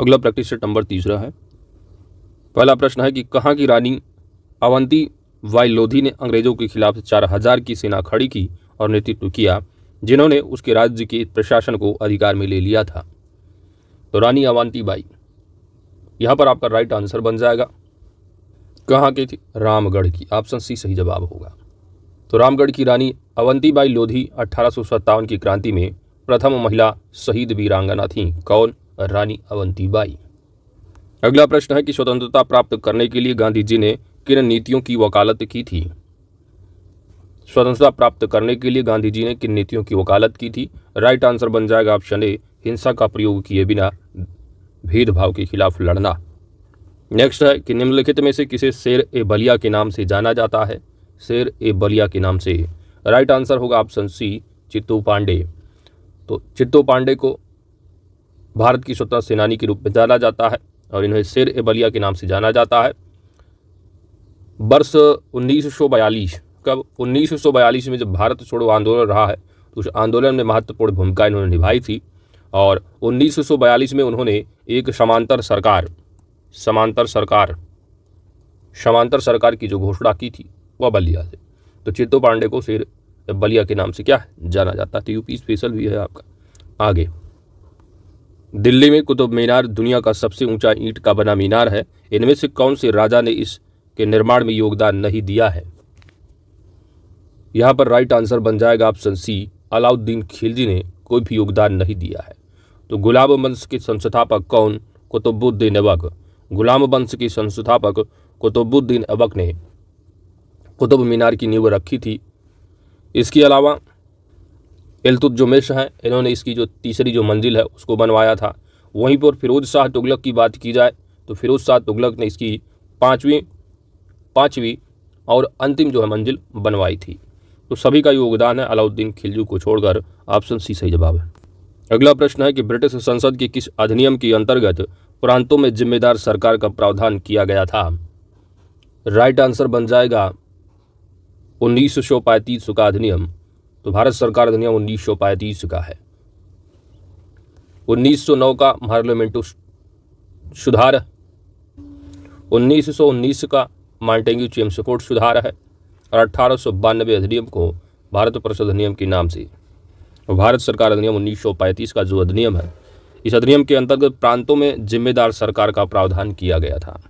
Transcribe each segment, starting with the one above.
अगला practice set number तीसरा है पहला प्रश्न है कि कहाँ की रानी अवंती वाई लोधी ने अंग्रेजों के खिलाफ चार हजार की सेना खड़ी की और नेतृत्व किया जिन्होंने उसके राज्य के प्रशासन को अधिकार में ले लिया था तो रानी अवंती बाई यहाँ पर आपका राइट आंसर बन जाएगा कहाँ के थी रामगढ़ की ऑप्शन सी सही जवाब होगा तो रामगढ़ की रानी अवंतीबाई लोधी अठारह की क्रांति में प्रथम महिला शहीद वीरांगना थी कौन रानी अवंतीबाई अगला प्रश्न है कि स्वतंत्रता प्राप्त करने के लिए गांधी जी ने किन नीतियों की वकालत की थी स्वतंत्रता प्राप्त करने के लिए गांधी जी ने किन नीतियों की वकालत की थी राइट आंसर बन जाएगा ऑप्शन ए हिंसा का प्रयोग किए बिना भेदभाव के खिलाफ लड़ना नेक्स्ट है कि निम्नलिखित में से किसे शेर ए बलिया के नाम से जाना जाता है शेर ए बलिया के नाम से राइट आंसर होगा ऑप्शन सी चित्तू पांडे तो चित्तू पांडे को भारत की स्वतंत्र सेनानी के रूप में जाना जाता है और इन्हें शेर ए बलिया के नाम से जाना जाता है वर्ष उन्नीस कब उन्नीस में जब भारत छोड़ो आंदोलन रहा है तो उस आंदोलन में महत्वपूर्ण भूमिका इन्होंने निभाई थी और उन्नीस में उन्होंने एक समांतर सरकार समांतर सरकार समांतर सरकार की जो घोषणा की थी वह बलिया से तो चित्तो पांडे को फिर बलिया के नाम से क्या जाना जाता है तो यूपी स्पेशल भी है आपका आगे दिल्ली में कुतुब मीनार दुनिया का सबसे ऊंचा ईंट का बना मीनार है इनमें से कौन से राजा ने इसके निर्माण में योगदान नहीं दिया है यहाँ पर राइट आंसर बन जाएगा ऑप्शन सी अलाउद्दीन खिलजी ने कोई भी योगदान नहीं दिया है तो गुलाब वंश के संस्थापक कौन कुतुबुद्दीन अबक गुलाम वंश के संस्थापक कुतुबुद्दीन अबक ने कुतुब मीनार की नींव रखी थी इसके अलावा एलतुतजुमेश हैं इन्होंने इसकी जो तीसरी जो मंजिल है उसको बनवाया था वहीं पर फिरोज शाह तुगलक की बात की जाए तो फिरोज शाह तुगलक ने इसकी पाँचवीं पाँचवीं और अंतिम जो है मंजिल बनवाई थी तो सभी का योगदान है अलाउद्दीन खिलजू को छोड़कर ऑप्शन सी सही जवाब है अगला प्रश्न है कि ब्रिटिश संसद के किस अधिनियम के अंतर्गत प्रांतों में जिम्मेदार सरकार का प्रावधान किया गया था राइट आंसर बन जाएगा उन्नीस का अधिनियम तो भारत सरकार अधिनियम उन्नीस सौ पैंतीस का है उन्नीस सौ नौ का पार्लियामेंटो सुधार उन्नीस सौ उन्नीस का चेम सपोर्ट सुधार है और अठारह सौ बानबे अधिनियम को भारत परिषद अधिनियम के नाम से और भारत सरकार अधिनियम उन्नीस सौ पैंतीस का जो अधिनियम है इस अधिनियम के अंतर्गत प्रांतों में जिम्मेदार सरकार का प्रावधान किया गया था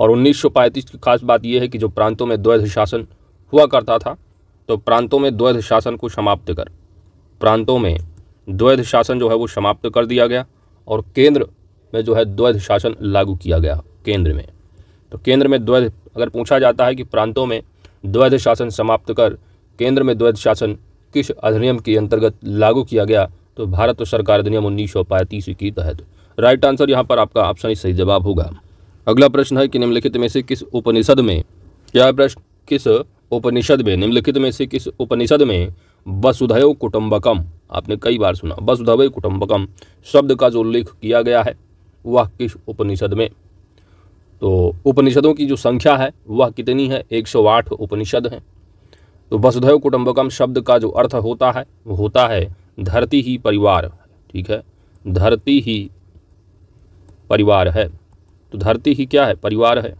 और उन्नीस सौ पैंतीस की खास बात यह है कि जो प्रांतों में द्वैध शासन हुआ करता था तो प्रांतों में द्वैध शासन को समाप्त कर प्रांतों में द्वैध शासन जो है वो समाप्त कर दिया गया और केंद्र में जो है द्वैध शासन लागू किया गया केंद्र में तो केंद्र में द्वैध अगर पूछा जाता है कि प्रांतों में द्वैध शासन समाप्त कर केंद्र में द्वैध शासन किस अधिनियम के अंतर्गत लागू किया गया तो भारत सरकार अधिनियम उन्नीस सौ पैंतीस के तहत राइट आंसर यहाँ पर आपका ऑप्शन ही सही जवाब होगा अगला प्रश्न है कि निम्नलिखित में से किस उपनिषद में क्या प्रश्न किस उपनिषद में निम्नलिखित में से किस उपनिषद में वसुधैव कुटुम्बकम आपने कई बार सुना वसुधैव कुटुम्बकम शब्द का जो उल्लेख किया गया है वह किस उपनिषद में तो उपनिषदों की जो संख्या है वह कितनी है 108 उपनिषद हैं तो वसुधैव कुटुम्बकम शब्द का जो अर्थ होता है वो होता है धरती ही परिवार ठीक है धरती ही परिवार है तो धरती ही क्या है परिवार है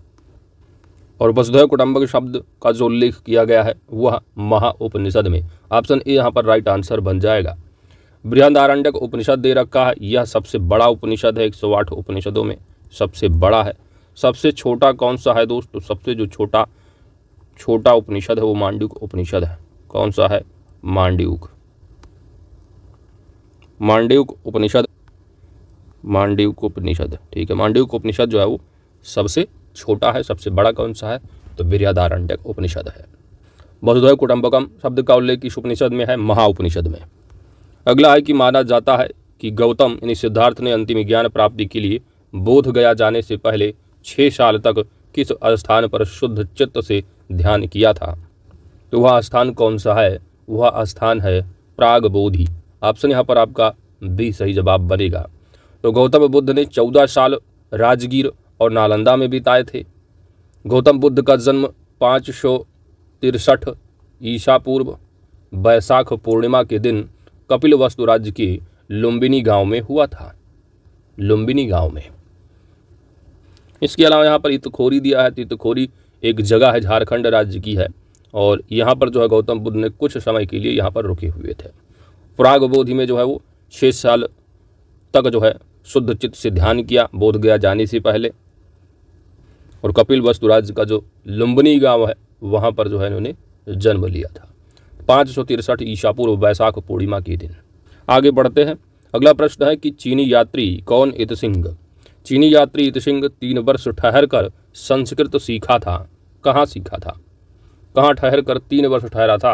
और वसुधैव कुटुम्बक शब्द का जो उल्लेख किया गया है वह महा उपनिषद में ऑप्शन ए यहाँ पर राइट आंसर बन जाएगा बृहदारण्यक उपनिषद दे रखा है यह सबसे बड़ा उपनिषद है एक सौ आठ उपनिषदों में सबसे बड़ा है सबसे छोटा कौन सा है दोस्तों तो सबसे जो छोटा छोटा उपनिषद है वो मांडुक उपनिषद है कौन सा है मांडुक मांडुक उपनिषद मांडुक उपनिषद ठीक है मांडुक उपनिषद जो है वो सबसे छोटा है सबसे बड़ा कौन सा है तो वीरियादारण्यक उपनिषद है वसुधैव कुटुम्बकम शब्द का उल्लेख इस उपनिषद में है महाउपनिषद में अगला है कि माना जाता है कि गौतम यानी सिद्धार्थ ने अंतिम ज्ञान प्राप्ति के लिए बोध गया जाने से पहले छः साल तक किस स्थान पर शुद्ध चित्त से ध्यान किया था तो वह स्थान कौन सा है वह स्थान है प्राग बोधि ऑप्शन यहाँ पर आपका बी सही जवाब बनेगा तो गौतम बुद्ध ने चौदह साल राजगीर और नालंदा में बिताए थे गौतम बुद्ध का जन्म पाँच सौ तिरसठ ईसा पूर्व बैसाख पूर्णिमा के दिन कपिल वस्तु राज्य के लुम्बिनी गांव में हुआ था लुम्बिनी गांव में इसके अलावा यहाँ पर इतखोरी दिया है तो एक जगह है झारखंड राज्य की है और यहाँ पर जो है गौतम बुद्ध ने कुछ समय के लिए यहाँ पर रुके हुए थे प्राग बोधि में जो है वो छः साल तक जो है शुद्ध चित्त से ध्यान किया बोध गया जाने से पहले और कपिल वस्तु राज्य का जो लुम्बनी गांव है वहाँ पर जो है इन्होंने जन्म लिया था पाँच सौ तिरसठ ईशापुर वैशाख पूर्णिमा के दिन आगे बढ़ते हैं अगला प्रश्न है कि चीनी यात्री कौन इत सिंह चीनी यात्री इत सिंह तीन वर्ष ठहर कर संस्कृत सीखा था कहाँ सीखा था कहाँ ठहर कर तीन वर्ष ठहरा था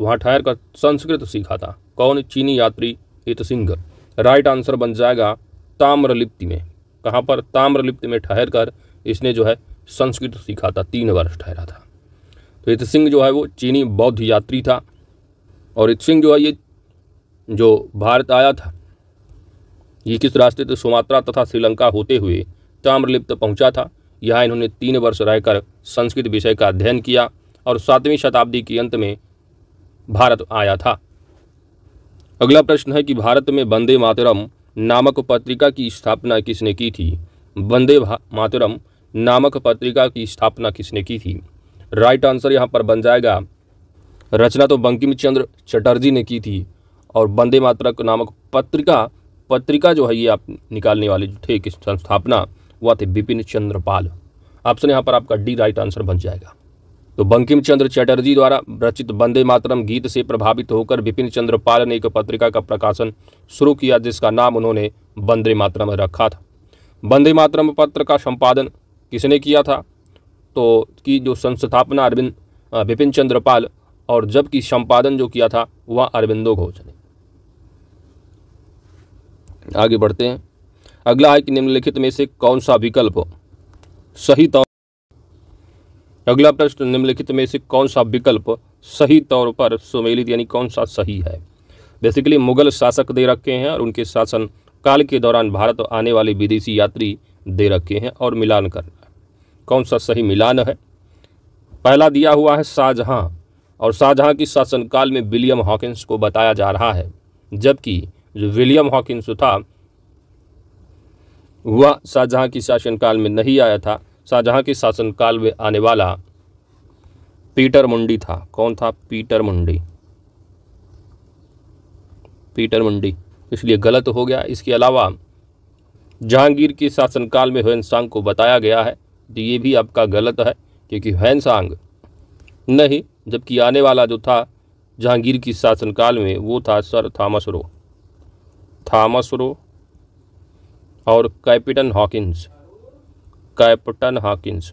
वहाँ ठहर कर संस्कृत सीखा था कौन चीनी यात्री इत सिंह राइट आंसर बन जाएगा ताम्रलिप्ति में कहाँ पर ताम्रलिप्ति में ठहर कर इसने जो है संस्कृत सीखा था तीन वर्ष ठहरा था तो इत सिंह जो है वो चीनी बौद्ध यात्री था और इत सिंह जो है ये जो भारत आया था ये किस रास्ते से तो सुमात्रा तथा श्रीलंका होते हुए ताम्रलिप्त पहुंचा था यहाँ इन्होंने तीन वर्ष रहकर संस्कृत विषय का अध्ययन किया और सातवीं शताब्दी के अंत में भारत आया था अगला प्रश्न है कि भारत में वंदे मातरम नामक पत्रिका की स्थापना किसने की थी वंदे मातरम नामक पत्रिका की स्थापना किसने की थी राइट आंसर यहाँ पर बन जाएगा रचना तो बंकिम चंद्र चटर्जी ने की थी और वंदे मातरा नामक पत्रिका पत्रिका जो है ये आप निकालने वाले जो थे किस संस्थापना वह थे बिपिन चंद्र पाल ऑप्शन यहाँ पर आपका डी राइट आंसर बन जाएगा तो बंकिम चंद्र चटर्जी द्वारा रचित वंदे मातरम गीत से प्रभावित होकर बिपिन चंद्र पाल ने एक पत्रिका का प्रकाशन शुरू किया जिसका नाम उन्होंने वंदे मातरम रखा था वंदे मातरम पत्र का संपादन किसने किया था तो की जो संस्थापना अरविंद विपिन चंद्रपाल और जबकि संपादन जो किया था वह अरविंदो घोष ने आगे बढ़ते हैं अगला है कि निम्नलिखित में से कौन सा विकल्प सही तौर अगला प्रश्न निम्नलिखित में से कौन सा विकल्प सही तौर पर सुमेलित यानी कौन सा सही है बेसिकली मुगल शासक दे रखे हैं और उनके शासन काल के दौरान भारत आने वाले विदेशी यात्री दे रखे हैं और मिलान कर कौन सा सही मिलान है पहला दिया हुआ है शाहजहाँ और शाहजहाँ की शासनकाल में विलियम हॉकिंस को बताया जा रहा है जबकि जो विलियम हॉकिंस था वह शाहजहाँ की शासनकाल में नहीं आया था शाहजहाँ के शासनकाल में आने वाला पीटर मुंडी था कौन था पीटर मुंडी पीटर मुंडी इसलिए गलत हो गया इसके अलावा जहांगीर के शासनकाल में हुएनसांग को बताया गया है तो ये भी आपका गलत है क्योंकि हैंसांग नहीं जबकि आने वाला जो था जहांगीर की शासनकाल में वो था सर रो थॉमस रो और captain Hawkins captain Hawkins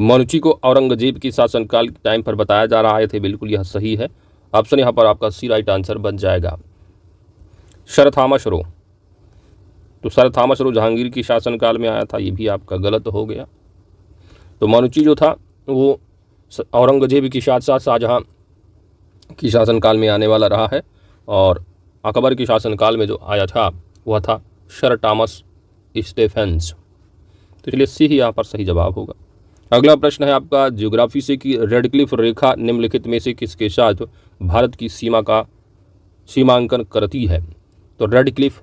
Manucci को औरंगजेब की शासनकाल के टाइम पर बताया जा रहा है थे बिल्कुल यह सही है ऑप्शन यहाँ पर आपका सी राइट आंसर बन जाएगा रो तो सर थामसरो जहांगीर की शासनकाल में आया था ये भी आपका गलत हो गया तो मानुची जो था वो औरंगजेब के साथ साथ शाहजहाँ की शासनकाल में आने वाला रहा है और अकबर के शासनकाल में जो आया था वह था शर टामस स्टेफेंस तो इसलिए सी ही यहाँ पर सही जवाब होगा अगला प्रश्न है आपका ज्योग्राफी से कि रेडक्लिफ रेखा निम्नलिखित में से किसके साथ भारत की सीमा का सीमांकन करती है तो रेडक्लिफ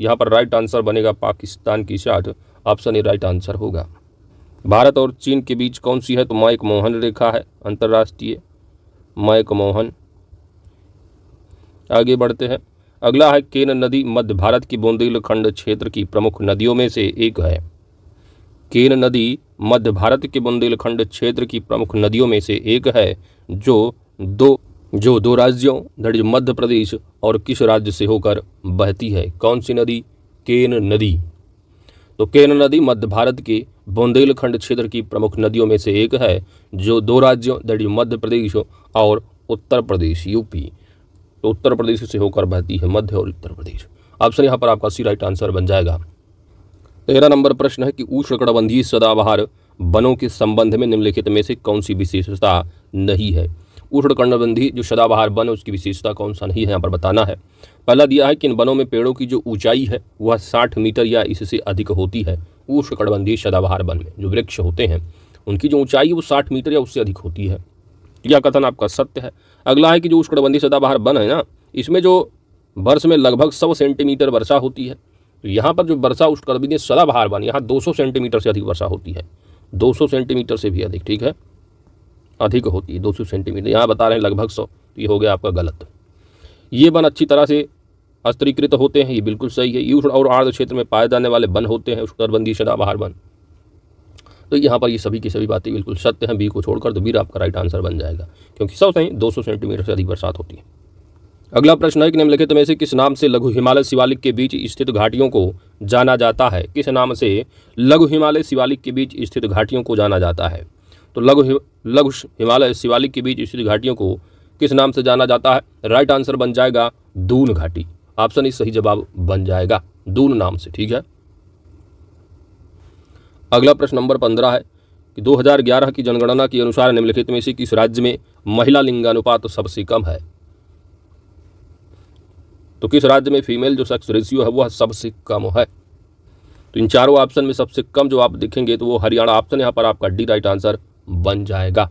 यहाँ पर राइट आंसर बनेगा पाकिस्तान की शाट ऑप्शन ए राइट आंसर होगा भारत और चीन के बीच कौन सी है तो माइक मोहन रेखा है अंतर्राष्ट्रीय माइक मोहन आगे बढ़ते हैं अगला है केन नदी मध्य भारत की बुंदेलखंड क्षेत्र की प्रमुख नदियों में से एक है केन नदी मध्य भारत के बुंदेलखंड क्षेत्र की प्रमुख नदियों में से एक है जो दो जो दो राज्यों दर्ज मध्य प्रदेश और किस राज्य से होकर बहती है कौन सी नदी केन नदी तो केन नदी मध्य भारत के बुंदेलखंड क्षेत्र की प्रमुख नदियों में से एक है जो दो राज्यों दैट इज मध्य प्रदेश और उत्तर प्रदेश यूपी तो उत्तर प्रदेश से होकर बहती है मध्य और उत्तर प्रदेश ऑप्शन यहाँ पर आपका सी राइट आंसर बन जाएगा तेरह नंबर प्रश्न है कि उष्णकड़बंधीय सदाबहार वनों के संबंध में निम्नलिखित में से कौन सी विशेषता नहीं है उष्णकंडबंधी जो सदाबहार वन है उसकी विशेषता कौन सा नहीं है यहाँ पर बताना है पहला दिया है कि इन वनों में पेड़ों की जो ऊंचाई है वह साठ मीटर या इससे अधिक होती है उष्णकंडबंधी सदाबहार वन में जो वृक्ष होते हैं उनकी जो ऊंचाई है वो साठ मीटर या उससे अधिक होती है यह कथन आपका सत्य है अगला है कि जो उष्णकंडबंधी सदाबहार वन है ना इसमें जो वर्ष में लगभग सौ सेंटीमीटर वर्षा होती है तो यहाँ पर जो वर्षा उष्णकंडबंधी सदाबहार वन यहाँ दो सेंटीमीटर से अधिक वर्षा होती है 200 सेंटीमीटर से भी अधिक ठीक है अधिक होती है सौ सेंटीमीटर यहाँ बता रहे हैं लगभग सौ तो ये हो गया आपका गलत ये वन अच्छी तरह से अस्त्रीकृत होते हैं ये बिल्कुल सही है यूष और आर्द्र क्षेत्र में पाए जाने वाले वन होते हैं उष्णबंदी सदाबहार वन तो यहाँ पर ये सभी की सभी बातें बिल्कुल सत्य हैं बी को छोड़कर तो बीर आपका राइट आंसर बन जाएगा क्योंकि सब सही दो सेंटीमीटर से अधिक बरसात होती है अगला प्रश्न है कि निम्नलिखित में से किस नाम से लघु हिमालय शिवालिक के बीच स्थित घाटियों को जाना जाता है किस नाम से लघु हिमालय शिवालिक के बीच स्थित घाटियों को जाना जाता है तो लघु लघु हिमालय शिवालिक के बीच स्थित घाटियों को किस नाम से जाना जाता है राइट आंसर बन जाएगा दून घाटी ऑप्शन सही जवाब बन जाएगा दून नाम से ठीक है अगला प्रश्न नंबर पंद्रह है कि 2011 की जनगणना के अनुसार निम्नलिखित में से किस राज्य में महिला लिंगानुपात तो सबसे कम है तो किस राज्य में फीमेल जो सेक्स रेशियो है वह सबसे कम है तो इन चारों ऑप्शन में सबसे कम जो आप देखेंगे तो वो हरियाणा ऑप्शन यहाँ पर आपका डी राइट आंसर बन जाएगा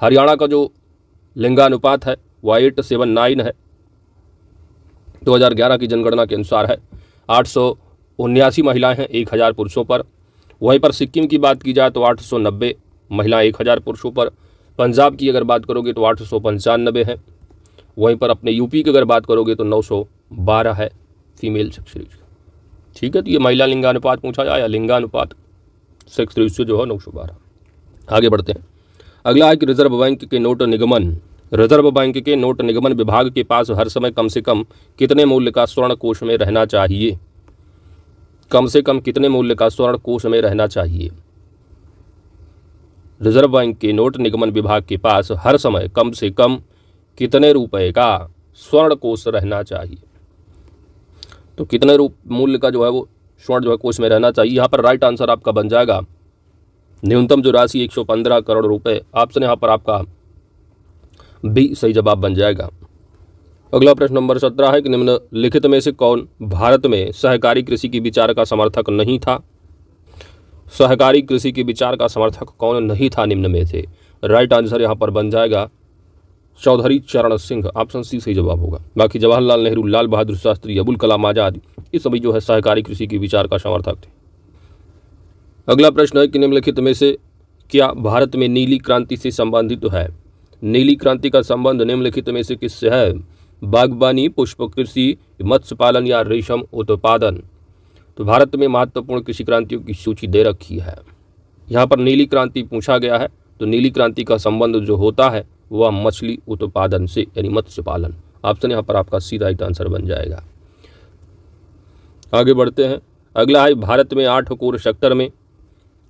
हरियाणा का जो लिंगानुपात है वह एट सेवन नाइन है 2011 की जनगणना के अनुसार है आठ सौ उन्यासी महिलाएँ हैं एक हज़ार पुरुषों पर वहीं पर सिक्किम की बात की जाए तो आठ सौ नब्बे महिलाएँ एक हज़ार पुरुषों पर पंजाब की अगर बात करोगे तो आठ सौ पंचानबे हैं वहीं पर अपने यूपी की अगर बात करोगे तो नौ सौ बारह है फीमेल सेक्स रेशियो ठीक है तो ये महिला लिंगानुपात पूछा जाए या लिंगानुपात सेक्स रेशियो जो है नौ सौ बारह आगे बढ़ते हैं अगला है कि रिजर्व बैंक के नोट निगमन रिजर्व बैंक के नोट निगमन विभाग के पास हर समय कम से कम कितने मूल्य का स्वर्ण कोष में रहना चाहिए कम से कम कितने मूल्य का स्वर्ण कोष में रहना चाहिए रिजर्व बैंक के नोट निगमन विभाग के पास हर समय कम से कम कितने रुपए का स्वर्ण कोष रहना चाहिए तो कितने रूप मूल्य का जो है वो स्वर्ण जो है कोष में रहना चाहिए यहाँ पर राइट आंसर आपका बन जाएगा न्यूनतम जो राशि पंद्रह करोड़ रुपए ऑप्शन यहाँ पर आपका बी सही जवाब बन जाएगा अगला प्रश्न नंबर सत्रह है कि निम्नलिखित में से कौन भारत में सहकारी कृषि के विचार का समर्थक नहीं था सहकारी कृषि के विचार का समर्थक कौन नहीं था निम्न में से राइट आंसर यहाँ पर बन जाएगा चौधरी चरण सिंह ऑप्शन सी सही जवाब होगा बाकी जवाहरलाल नेहरू लाल बहादुर शास्त्री अबुल कलाम आज़ाद ये सभी जो है सहकारी कृषि के विचार का समर्थक थे अगला प्रश्न है कि निम्नलिखित में से क्या भारत में नीली क्रांति से संबंधित है नीली क्रांति का संबंध निम्नलिखित में से किससे है बागवानी पुष्प कृषि मत्स्य पालन या रेशम उत्पादन तो भारत में महत्वपूर्ण कृषि क्रांतियों की सूची दे रखी है यहाँ पर नीली क्रांति पूछा गया है तो नीली क्रांति का संबंध जो होता है वह मछली उत्पादन से यानी मत्स्य पालन ऑप्शन यहाँ पर आपका सीधा राइट आंसर बन जाएगा आगे बढ़ते हैं अगला है भारत में आठ कोर सेक्टर में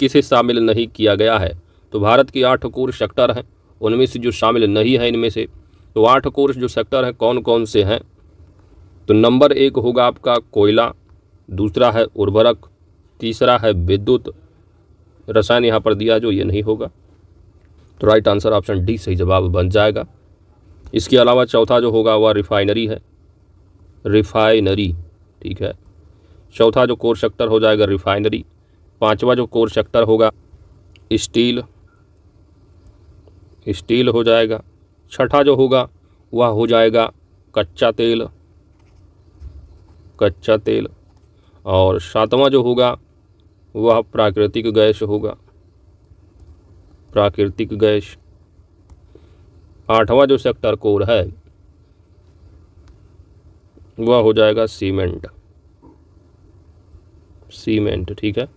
किसे शामिल नहीं किया गया है तो भारत की आठ कोर सेक्टर हैं उनमें से जो शामिल नहीं है इनमें से तो आठ कोर्स जो सेक्टर हैं कौन कौन से हैं तो नंबर एक होगा आपका कोयला दूसरा है उर्वरक तीसरा है विद्युत रसायन यहाँ पर दिया जो ये नहीं होगा तो राइट आंसर ऑप्शन डी सही जवाब बन जाएगा इसके अलावा चौथा जो होगा वह रिफाइनरी है रिफाइनरी ठीक है चौथा जो कोर सेक्टर हो जाएगा रिफाइनरी पांचवा जो कोर सेक्टर होगा स्टील स्टील हो जाएगा छठा जो होगा वह हो जाएगा कच्चा तेल कच्चा तेल और सातवां जो होगा वह प्राकृतिक गैस होगा प्राकृतिक गैस आठवां जो सेक्टर कोर है वह हो जाएगा सीमेंट सीमेंट ठीक है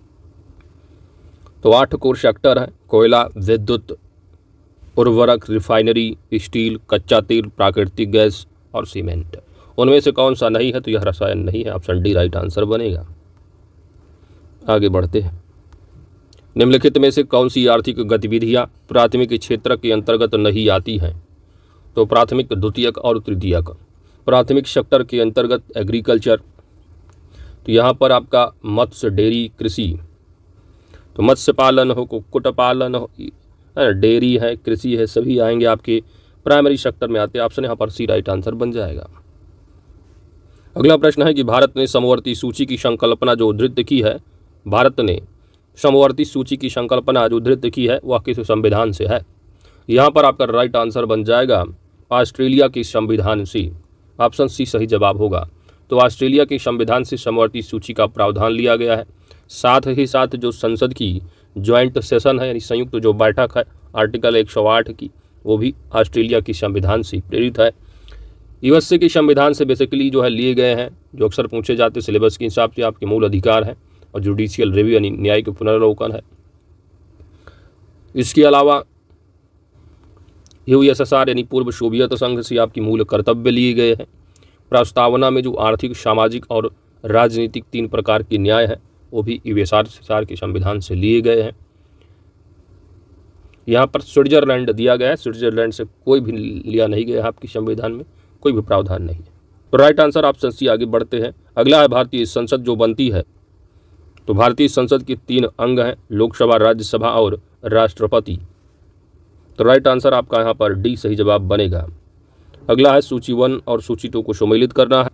तो आठ कोर सेक्टर है कोयला विद्युत उर्वरक रिफाइनरी स्टील कच्चा तेल प्राकृतिक गैस और सीमेंट उनमें से कौन सा नहीं है तो यह रसायन नहीं है ऑप्शन डी राइट आंसर बनेगा आगे बढ़ते हैं निम्नलिखित में से कौन सी आर्थिक गतिविधियाँ प्राथमिक क्षेत्र के अंतर्गत नहीं आती हैं तो प्राथमिक द्वितीयक और तृतीयक प्राथमिक सेक्टर के अंतर्गत एग्रीकल्चर तो यहाँ पर आपका मत्स्य डेयरी कृषि तो मत्स्य पालन हो कुक्कुट पालन हो डेयरी है कृषि है सभी आएंगे आपके प्राइमरी सेक्टर में आते ऑप्शन यहाँ पर सी राइट आंसर बन जाएगा अगला प्रश्न है कि भारत ने समवर्ती सूची की संकल्पना जो उद्धृत की है भारत ने समवर्ती सूची की संकल्पना जो उद्धृत की है वह किस संविधान से है यहाँ पर आपका राइट आंसर बन जाएगा ऑस्ट्रेलिया की संविधान सी ऑप्शन सी सही जवाब होगा तो ऑस्ट्रेलिया के संविधान से समवर्ती सूची का प्रावधान लिया गया है साथ ही साथ जो संसद की ज्वाइंट सेशन है यानी संयुक्त जो बैठक है आर्टिकल 108 की वो भी ऑस्ट्रेलिया की संविधान से प्रेरित है यूएसए के संविधान से बेसिकली जो है लिए गए हैं जो अक्सर पूछे जाते सिलेबस के हिसाब से आपके मूल अधिकार हैं और जुडिशियल रिव्यू यानी न्याय के पुनर्वलोकन है इसके अलावा यूएसएसआर यानी पूर्व सोवियत संघ से आपकी मूल कर्तव्य लिए गए हैं प्रस्तावना में जो आर्थिक सामाजिक और राजनीतिक तीन प्रकार के न्याय हैं वो भी यूएसआरसीआर के संविधान से लिए गए हैं यहाँ पर स्विट्जरलैंड दिया गया है स्विट्जरलैंड से कोई भी लिया नहीं गया है आपके संविधान में कोई भी प्रावधान नहीं है तो राइट आंसर ऑप्शन सी आगे बढ़ते हैं अगला है भारतीय संसद जो बनती है तो भारतीय संसद के तीन अंग हैं लोकसभा राज्यसभा और राष्ट्रपति तो राइट आंसर आपका यहाँ पर डी सही जवाब बनेगा अगला है सूची वन और सूची टू को सम्मिलित करना है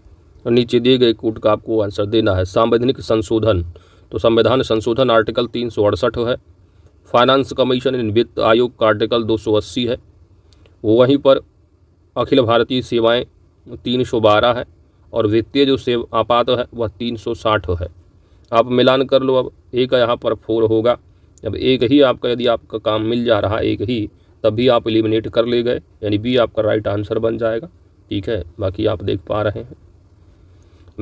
और नीचे दिए गए कूट का आपको आंसर देना है सांवैधानिक संशोधन तो संविधान संशोधन आर्टिकल तीन है फाइनेंस कमीशन इन वित्त आयोग का आर्टिकल 280 है वहीं पर अखिल भारतीय सेवाएं 312 है और वित्तीय जो सेव आपात है वह 360 है आप मिलान कर लो अब एक यहाँ पर फोर होगा जब एक ही आपका यदि आपका काम मिल जा रहा एक ही तब भी आप इलिमिनेट कर ले गए यानी बी आपका राइट आंसर बन जाएगा ठीक है बाकी आप देख पा रहे हैं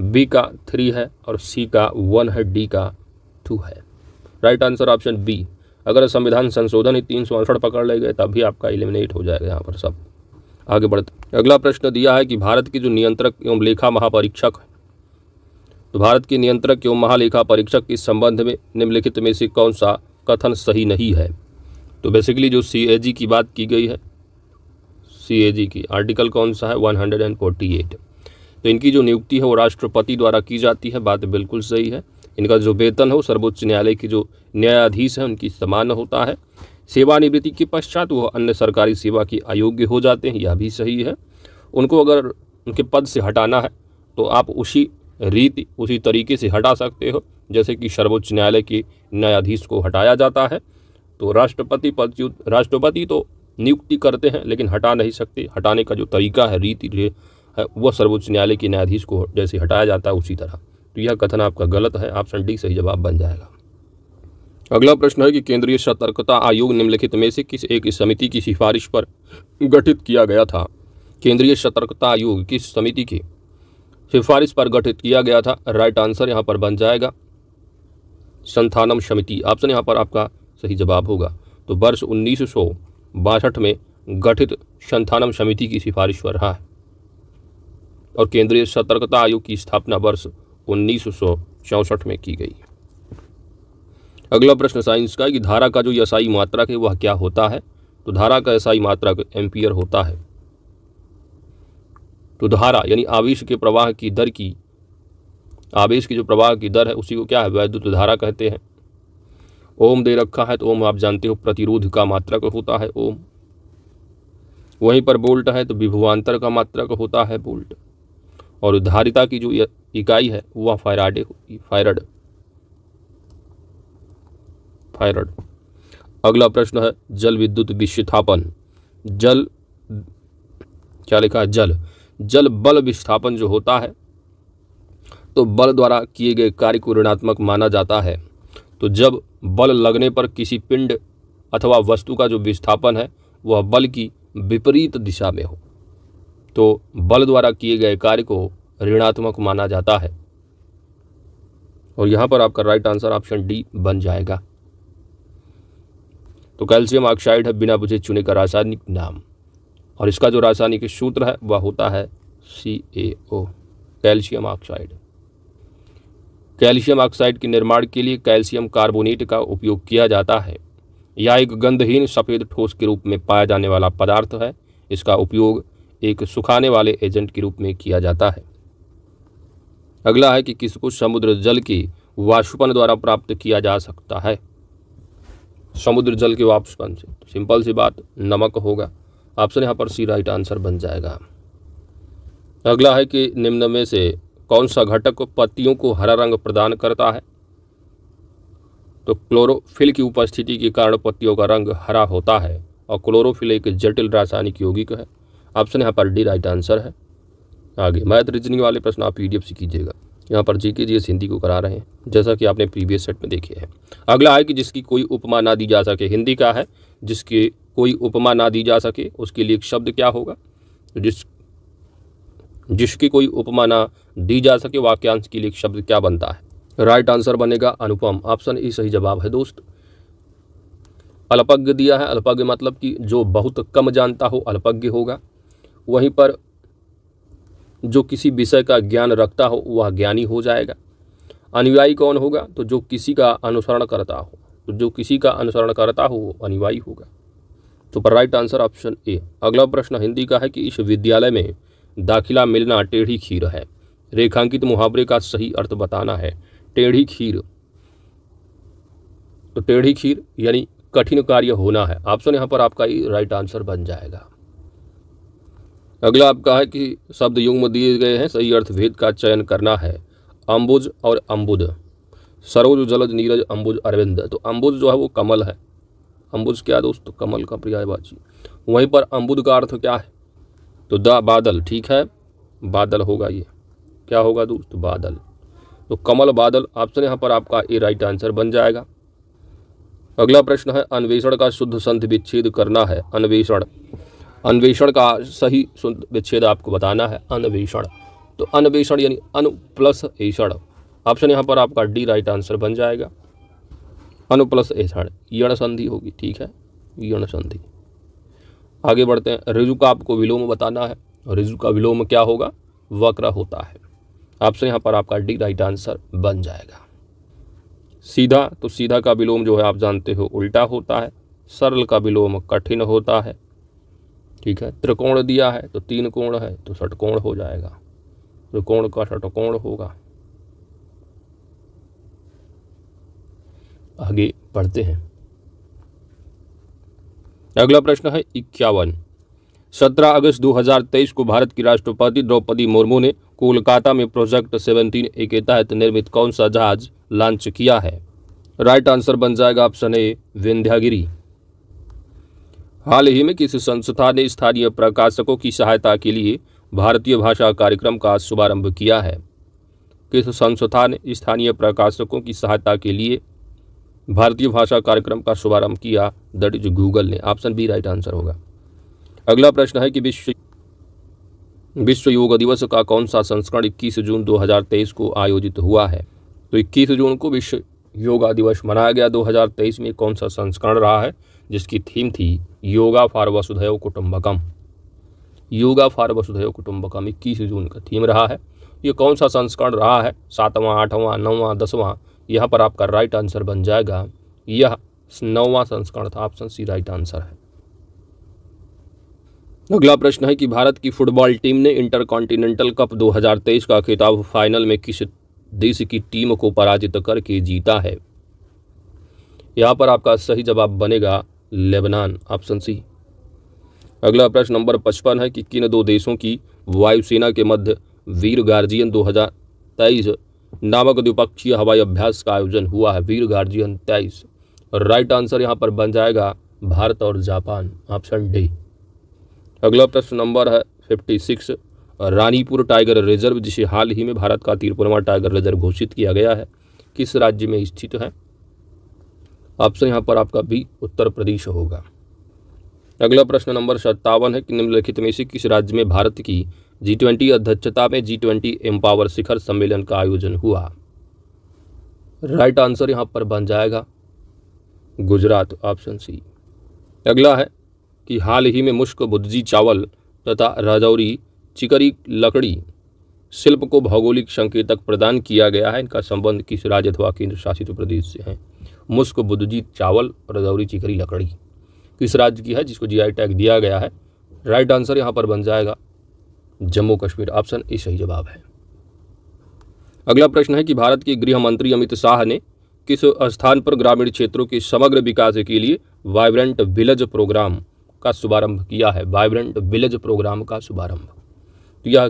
बी का थ्री है और सी का वन है डी का टू है राइट आंसर ऑप्शन बी अगर संविधान संशोधन ही तीन सौ अड़सठ पकड़ ले गए तभी आपका एलिमिनेट हो जाएगा यहाँ पर सब आगे बढ़ते अगला प्रश्न दिया है कि भारत की जो नियंत्रक एवं लेखा महापरीक्षक है तो भारत के नियंत्रक एवं महालेखा परीक्षक इस संबंध में निम्नलिखित में से कौन सा कथन सही नहीं है तो बेसिकली जो सी की बात की गई है सी की आर्टिकल कौन सा है one hundred and forty eight तो इनकी जो नियुक्ति है वो राष्ट्रपति द्वारा की जाती है बात बिल्कुल सही है इनका जो वेतन हो सर्वोच्च न्यायालय के जो न्यायाधीश है उनकी समान होता है सेवानिवृत्ति के पश्चात वह अन्य सरकारी सेवा की अयोग्य हो जाते हैं यह भी सही है उनको अगर उनके पद से हटाना है तो आप उसी रीति उसी तरीके से हटा सकते हो जैसे कि सर्वोच्च न्यायालय के न्यायाधीश को हटाया जाता है तो राष्ट्रपति पद राष्ट्रपति तो नियुक्ति करते हैं लेकिन हटा नहीं सकते हटाने का जो तरीका है रीति वह सर्वोच्च न्यायालय के न्यायाधीश को जैसे हटाया जाता है उसी तरह तो यह कथन आपका गलत है ऑप्शन डी सही जवाब बन जाएगा अगला प्रश्न है कि केंद्रीय सतर्कता आयोग निम्नलिखित में से किस एक समिति की सिफारिश पर गठित किया गया था केंद्रीय सतर्कता आयोग किस समिति की सिफारिश पर गठित किया गया था राइट आंसर यहाँ पर बन जाएगा संथानम समिति ऑप्शन यहाँ पर आपका सही जवाब होगा तो वर्ष उन्नीस में गठित संथानम समिति की सिफारिश पर रहा है और केंद्रीय सतर्कता आयोग की स्थापना वर्ष उन्नीस में की गई अगला प्रश्न साइंस का है कि धारा का जो यसाई मात्रा है वह क्या होता है तो धारा का यसाई मात्रा एम्पियर होता है तो धारा यानी आवेश के प्रवाह की दर की आवेश की जो प्रवाह की दर है उसी को क्या है वैद्युत धारा कहते हैं ओम दे रखा है तो ओम आप जानते हो प्रतिरोध का मात्रक होता है ओम वहीं पर बोल्ट है तो विभुआंतर का मात्रक होता है बोल्ट और उधारिता की जो इकाई है वह फायराडे होगी फायरड फायरड अगला प्रश्न है जल विद्युत विस्थापन जल क्या लिखा है जल जल बल विस्थापन जो होता है तो बल द्वारा किए गए कार्य को ऋणात्मक माना जाता है तो जब बल लगने पर किसी पिंड अथवा वस्तु का जो विस्थापन है वह बल की विपरीत दिशा में हो तो बल द्वारा किए गए कार्य को ऋणात्मक माना जाता है और यहां पर आपका राइट आंसर ऑप्शन डी बन जाएगा तो कैल्शियम ऑक्साइड है बिना बुझे चुने का रासायनिक नाम और इसका जो रासायनिक सूत्र है वह होता है C A O calcium oxide calcium oxide के निर्माण के लिए कैल्शियम कार्बोनेट का उपयोग किया जाता है यह एक गंधहीन सफ़ेद ठोस के रूप में पाया जाने वाला पदार्थ है इसका उपयोग एक सुखाने वाले एजेंट के रूप में किया जाता है अगला है कि किसको समुद्र जल की वाष्पन द्वारा प्राप्त किया जा सकता है समुद्र जल के वाष्पन से तो सिंपल सी बात नमक होगा ऑप्शन यहाँ पर सी राइट आंसर बन जाएगा अगला है कि निम्न में से कौन सा घटक पत्तियों को हरा रंग प्रदान करता है तो क्लोरोफिल की उपस्थिति के कारण पत्तियों का रंग हरा होता है और क्लोरोफिल एक जटिल रासायनिक यौगिक है ऑप्शन यहाँ पर डी राइट आंसर है आगे मैथ रीजनिंग वाले प्रश्न आप पी से कीजिएगा यहाँ पर जी के जी हिंदी को करा रहे हैं जैसा कि आपने प्रीवियस सेट में देखे हैं अगला है कि जिसकी कोई उपमा ना दी जा सके हिंदी का है जिसकी कोई उपमा ना दी जा सके उसके लिए एक शब्द क्या होगा जिस जिसकी कोई उपमा ना दी जा सके वाक्यांश के लिए एक शब्द क्या बनता है राइट आंसर बनेगा अनुपम ऑप्शन ई सही जवाब है दोस्त अल्पज्ञ दिया है अल्पज्ञ मतलब कि जो बहुत कम जानता हो अल्पज्ञ होगा वहीं पर जो किसी विषय का ज्ञान रखता हो वह ज्ञानी हो जाएगा अनुयायी कौन होगा तो जो किसी का अनुसरण करता हो तो जो किसी का अनुसरण करता हो वो अनुयायी होगा तो पर राइट आंसर ऑप्शन ए अगला प्रश्न हिंदी का है कि इस विद्यालय में दाखिला मिलना टेढ़ी खीर है रेखांकित मुहावरे का सही अर्थ बताना है टेढ़ी खीर तो टेढ़ी खीर यानी कठिन कार्य होना है ऑप्शन यहाँ पर आपका राइट आंसर बन जाएगा अगला आपका है कि शब्द युग में दिए गए हैं सही अर्थ भेद का चयन करना है अम्बुज और अम्बुद सरोज जलज नीरज अम्बुज अरविंद तो अम्बुज जो है वो कमल है अम्बुज क्या दोस्त कमल का पर्यायवाची वहीं पर अम्बुद का अर्थ क्या है तो द बादल ठीक है बादल होगा ये क्या होगा दोस्त बादल तो कमल बादल ऑप्शन यहाँ पर आपका ए राइट आंसर बन जाएगा अगला प्रश्न है अन्वेषण का शुद्ध संधि विच्छेद करना है अन्वेषण अन्वेषण का सही विच्छेद आपको बताना है अन्वेषण तो अन्वेषण यानी अनु प्लस ईषण ऑप्शन यहाँ पर आपका डी राइट आंसर बन जाएगा अनु प्लस ईषण यण संधि होगी ठीक है यण संधि आगे बढ़ते हैं रिजु का आपको विलोम बताना है रिजु का विलोम क्या होगा वक्र होता है ऑप्शन यहाँ पर आपका डी राइट आंसर बन जाएगा सीधा तो सीधा का विलोम जो है आप जानते हो उल्टा होता है सरल का विलोम कठिन होता है ठीक है त्रिकोण दिया है तो तीन कोण है तो षटकोण हो जाएगा त्रिकोण का षटकोण होगा आगे पढ़ते हैं अगला प्रश्न है इक्यावन सत्रह अगस्त 2023 को भारत की राष्ट्रपति द्रौपदी मुर्मू ने कोलकाता में प्रोजेक्ट सेवनटीन ए के तहत निर्मित कौन सा जहाज लॉन्च किया है राइट आंसर बन जाएगा ऑप्शन ए विंध्यागिरी हाल ही में किसी संस्था ने स्थानीय प्रकाशकों की सहायता के लिए भारतीय भाषा कार्यक्रम का शुभारंभ किया है किस संस्था ने स्थानीय प्रकाशकों की सहायता के लिए भारतीय भाषा कार्यक्रम का शुभारंभ किया दट इज गूगल ने ऑप्शन बी राइट आंसर होगा अगला प्रश्न है कि विश्व विश्व योग दिवस का कौन सा संस्करण 21 जून 2023 को आयोजित हुआ है तो 21 जून को विश्व योगा दिवस मनाया गया 2023 में कौन सा संस्करण रहा है जिसकी थीम थी योगा फॉर वसुधैव कुटुम्बकम योगा फॉर वसुधैव कुटुम्बकम इक्कीस जून का थीम रहा है ये कौन सा संस्करण रहा है सातवां आठवां नौवां दसवां यहाँ पर आपका राइट आंसर बन जाएगा यह नौवां संस्करण था ऑप्शन सी राइट आंसर है अगला प्रश्न है कि भारत की फुटबॉल टीम ने इंटर कॉन्टिनेंटल कप 2023 का खिताब फाइनल में किस देश की टीम को पराजित करके जीता है यहाँ पर आपका सही जवाब बनेगा लेबनान ऑप्शन सी अगला प्रश्न नंबर पचपन है कि किन दो देशों की वायुसेना के मध्य वीर गार्जियन 2023 नामक द्विपक्षीय हवाई अभ्यास का आयोजन हुआ है वीर गार्जियन 23 राइट आंसर यहां पर बन जाएगा भारत और जापान ऑप्शन डी अगला प्रश्न नंबर है fifty six Ranipur tiger reserve जिसे हाल ही में भारत का तिरपुरवा टाइगर रिजर्व घोषित किया गया है किस राज्य में स्थित है ऑप्शन यहाँ पर आपका बी उत्तर प्रदेश होगा अगला प्रश्न नंबर सत्तावन है कि निम्नलिखित में से किस राज्य में भारत की जी ट्वेंटी अध्यक्षता में जी ट्वेंटी एम्पावर शिखर सम्मेलन का आयोजन हुआ राइट आंसर यहाँ पर बन जाएगा गुजरात ऑप्शन सी अगला है कि हाल ही में मुश्क बुद्धजी चावल तथा राजौरी चिकरी लकड़ी शिल्प को भौगोलिक संकेतक प्रदान किया गया है इनका संबंध किस राज्य अथवा केंद्र शासित प्रदेश से है मुस्क बुद्धजीत चावल और रजौरी चिकरी लकड़ी किस राज्य की है जिसको जीआई टैग दिया गया है राइट आंसर यहाँ पर बन जाएगा जम्मू कश्मीर ऑप्शन ए सही जवाब है अगला प्रश्न है कि भारत के गृह मंत्री अमित शाह ने किस स्थान पर ग्रामीण क्षेत्रों के समग्र विकास के लिए वाइब्रेंट विलेज प्रोग्राम का शुभारंभ किया है वाइब्रेंट विलेज प्रोग्राम का शुभारंभ तो यह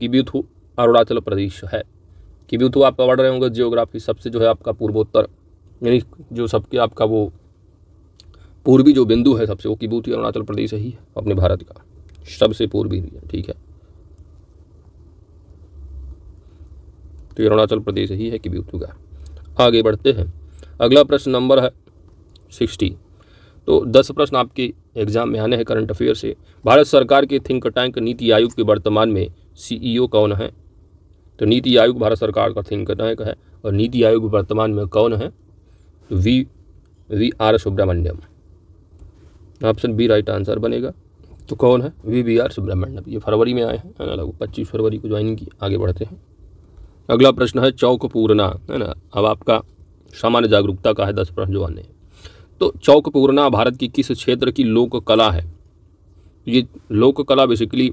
किब्यूथू अरुणाचल प्रदेश है किब्यूथू आप पढ़ रहे होंगे जियोग्राफी सबसे जो है आपका पूर्वोत्तर यानी जो सबके आपका वो पूर्वी जो बिंदु है सबसे वो किबूती अरुणाचल प्रदेश ही है अपने भारत का सबसे पूर्वी ठीक है तो अरुणाचल प्रदेश ही है किबूती का आगे बढ़ते हैं अगला प्रश्न नंबर है सिक्सटी तो दस प्रश्न आपके एग्जाम में आने हैं करंट अफेयर से भारत सरकार के थिंक टैंक नीति आयोग के वर्तमान में सीईओ कौन है तो नीति आयोग भारत सरकार का थिंक टैंक है और नीति आयोग वर्तमान में कौन है V V R Subrahmanyam option B right answer बनेगा तो कौन है वी वी आर सुब्रमण्यम ये फरवरी में आए हैं है ना लगभग पच्चीस फरवरी को ज्वाइन की आगे बढ़ते हैं अगला प्रश्न है चौक पूर्णा है ना अब आपका सामान्य जागरूकता का है दस प्रश्न जो आने तो चौक पूर्णा भारत की किस क्षेत्र की लोक कला है ये लोक कला बेसिकली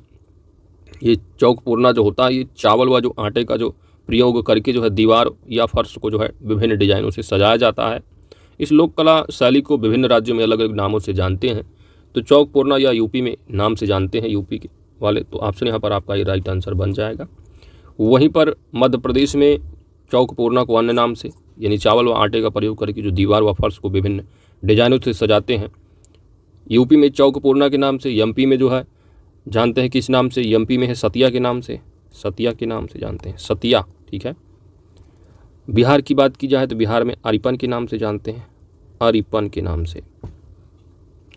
ये चौक पूर्णा जो होता है ये चावल व जो आटे का जो प्रयोग करके जो है दीवार या फर्श को जो है विभिन्न डिजाइनों से सजाया जाता है इस लोक कला शैली को विभिन्न राज्यों में अलग अलग नामों से जानते हैं तो चौक पूर्णा या यूपी में नाम से जानते हैं यूपी के वाले तो ऑप्शन यहाँ पर आपका ये राइट आंसर बन जाएगा वहीं पर मध्य प्रदेश में चौक पूर्णा को अन्य नाम से यानी चावल व आटे का प्रयोग करके जो दीवार व फर्श को विभिन्न डिजाइनों से सजाते हैं यूपी में चौक पूर्णा के नाम से एमपी में जो है जानते हैं किस नाम से एमपी में है सतिया के नाम से सतिया के नाम से जानते हैं सतिया ठीक है बिहार की बात की जाए तो बिहार में अरिपन के नाम से जानते हैं अरिपन के नाम से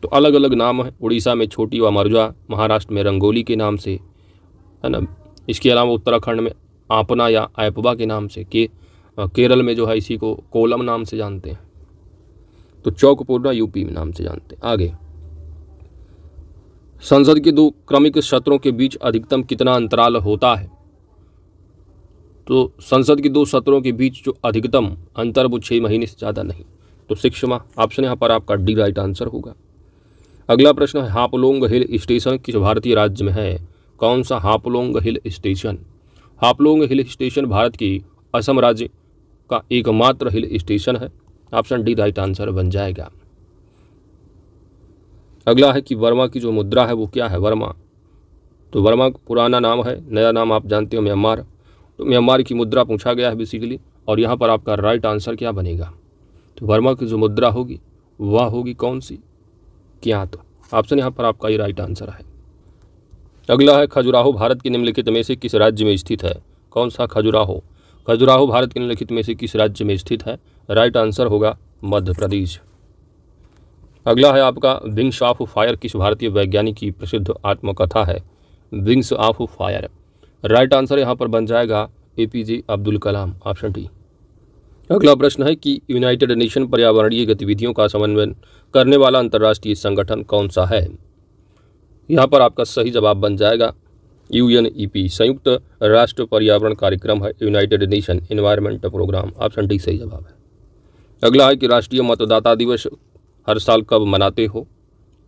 तो अलग अलग नाम है उड़ीसा में छोटी व मरुआ महाराष्ट्र में रंगोली के नाम से है ना इसके अलावा उत्तराखंड में आपना या ऐपबा के नाम से के केरल में जो है इसी को कोलम नाम से जानते हैं तो चौकपूर्णा यूपी में नाम से जानते हैं आगे संसद के दो क्रमिक सत्रों के बीच अधिकतम कितना अंतराल होता है तो संसद के दो सत्रों के बीच जो अधिकतम अंतर वो छः महीने से ज़्यादा नहीं तो शिक्षमा ऑप्शन यहाँ पर आपका डी राइट आंसर होगा अगला प्रश्न है हापलोंग हिल स्टेशन किस भारतीय राज्य में है कौन सा Haflong hill station Haflong hill station Bharat की असम राज्य का एकमात्र हिल स्टेशन है ऑप्शन डी राइट आंसर बन जाएगा अगला है कि वर्मा की जो मुद्रा है वो क्या है वर्मा तो वर्मा पुराना नाम है नया नाम आप जानते हो म्यांमार तो म्यांमार की मुद्रा पूछा गया है बेसिकली और यहाँ पर आपका राइट आंसर क्या बनेगा तो वर्मा की जो मुद्रा होगी वह होगी कौन सी क्या तो ऑप्शन यहाँ पर आपका ही राइट आंसर है अगला है खजुराहो भारत के निम्नलिखित में से किस राज्य में स्थित है कौन सा खजुराहो खजुराहो भारत के निम्नलिखित में से किस राज्य में स्थित है राइट आंसर होगा मध्य प्रदेश अगला है आपका विंग्स ऑफ फायर किस भारतीय वैज्ञानिक की प्रसिद्ध आत्मकथा है wings of fire right answer यहाँ पर बन जाएगा A Abdul Kalam option D अगला प्रश्न है कि यूनाइटेड नेशन पर्यावरणीय गतिविधियों का समन्वयन करने वाला अंतर्राष्ट्रीय संगठन कौन सा है यहाँ पर आपका सही जवाब बन जाएगा यू ई पी संयुक्त राष्ट्र पर्यावरण कार्यक्रम है United Nation environment programme option D सही जवाब है अगला है कि राष्ट्रीय मतदाता दिवस हर साल कब मनाते हो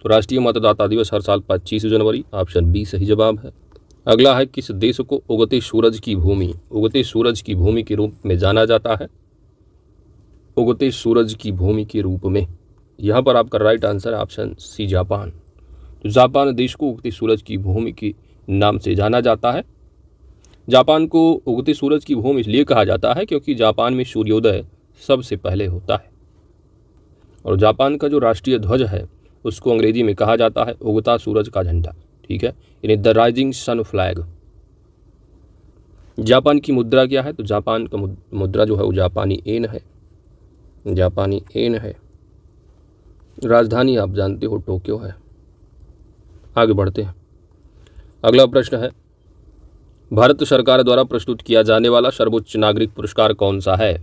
तो राष्ट्रीय मतदाता दिवस हर साल 25 जनवरी ऑप्शन बी सही जवाब है अगला है किस देश को उगते सूरज की भूमि उगते सूरज की भूमि के रूप में जाना जाता है उगते सूरज की भूमि के रूप में यहाँ पर आपका right answer option C Japan तो जापान देश को उगते सूरज की भूमि के नाम से जाना जाता है जापान को उगते सूरज की भूमि इसलिए कहा जाता है क्योंकि जापान में सूर्योदय सबसे पहले होता है और जापान का जो राष्ट्रीय ध्वज है उसको अंग्रेजी में कहा जाता है उगता सूरज का झंडा ठीक है यानी the rising sun flag Japan की मुद्रा क्या है तो जापान का मुद्रा जो है वो जापानी एन है जापानी एन है राजधानी आप जानते हो टोक्यो है आगे बढ़ते हैं अगला प्रश्न है भारत सरकार द्वारा प्रस्तुत किया जाने वाला सर्वोच्च नागरिक पुरस्कार कौन सा है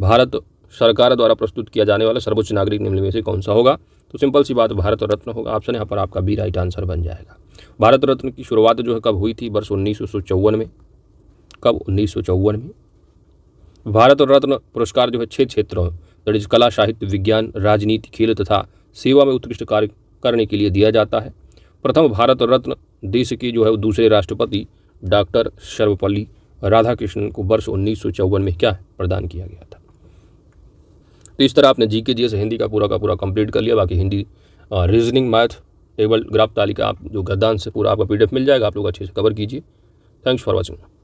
भारत सरकार द्वारा प्रस्तुत किया जाने वाला सर्वोच्च नागरिक निम्न में से कौन सा होगा तो सिंपल सी बात भारत रत्न होगा ऑप्शन यहाँ पर आपका बी राइट आंसर बन जाएगा भारत रत्न की शुरुआत जो है कब हुई थी वर्ष उन्नीस में कब उन्नीस में भारत रत्न पुरस्कार जो है छः क्षेत्रों दट इज कला साहित्य विज्ञान राजनीति खेल तथा सेवा में उत्कृष्ट कार्य करने के लिए दिया जाता है प्रथम भारत रत्न देश के जो है दूसरे राष्ट्रपति डॉक्टर सर्वपल्ली राधाकृष्णन को वर्ष उन्नीस में क्या प्रदान किया गया था तो इस तरह आपने जी के जी से हिंदी का पूरा का पूरा कंप्लीट कर लिया बाकी Hindi reasoning math table graph तालिका आप जो गद्दान से पूरा आपका पी मिल जाएगा आप लोग अच्छे से कवर कीजिए थैंक्स फॉर वॉचिंग